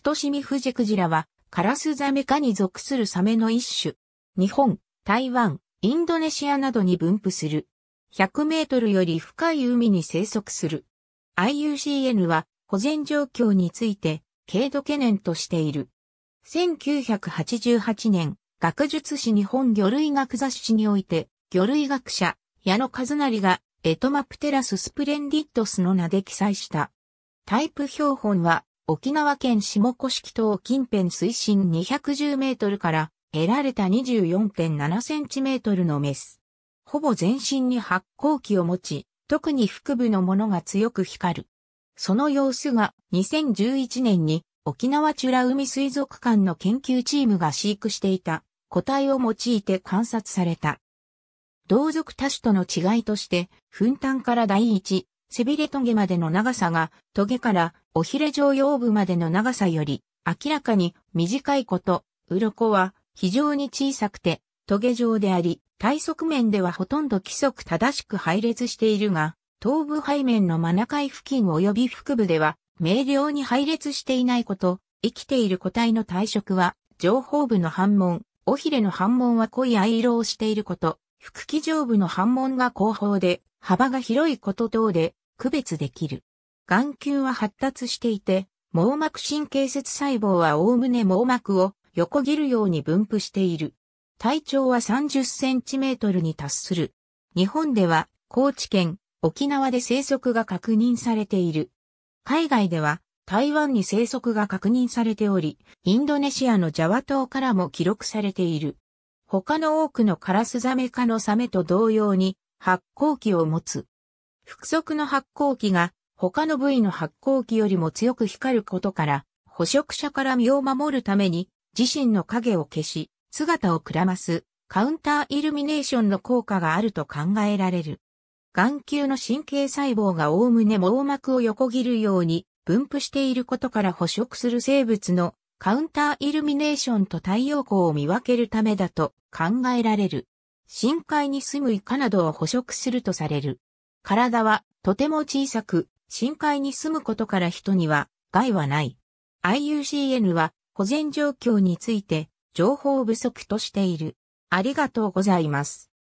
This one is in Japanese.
としみフジクジラは、カラスザメ科に属するサメの一種。日本、台湾、インドネシアなどに分布する。100メートルより深い海に生息する。IUCN は保全状況について、軽度懸念としている。1988年、学術誌日本魚類学雑誌において、魚類学者、矢野和成が、エトマプテラススプレンディッドスの名で記載した。タイプ標本は、沖縄県下古式島近辺水深210メートルから得られた24.7センチメートルのメス。ほぼ全身に発光器を持ち、特に腹部のものが強く光る。その様子が2011年に沖縄ュラ海水族館の研究チームが飼育していた個体を用いて観察された。同族多種との違いとして、粉炭から第一、背びれ棘までの長さが、棘からおひれ状腰部までの長さより、明らかに短いこと、鱗は非常に小さくて、棘状であり、体側面ではほとんど規則正しく配列しているが、頭部背面の真中付近及び腹部では、明瞭に配列していないこと、生きている個体の体色は、上方部の反問、尾ひれの反紋は濃い藍色をしていること、腹気上部の反紋が後方で、幅が広いこと等で、区別できる。眼球は発達していて、網膜神経節細胞は概ね網膜を横切るように分布している。体長は30センチメートルに達する。日本では高知県、沖縄で生息が確認されている。海外では台湾に生息が確認されており、インドネシアのジャワ島からも記録されている。他の多くのカラスザメ科のサメと同様に発光器を持つ。複足の発光器が他の部位の発光器よりも強く光ることから、捕食者から身を守るために自身の影を消し、姿をくらますカウンターイルミネーションの効果があると考えられる。眼球の神経細胞がおおむね網膜を横切るように分布していることから捕食する生物のカウンターイルミネーションと太陽光を見分けるためだと考えられる。深海に住むイカなどを捕食するとされる。体はとても小さく、深海に住むことから人には害はない。IUCN は保全状況について情報不足としている。ありがとうございます。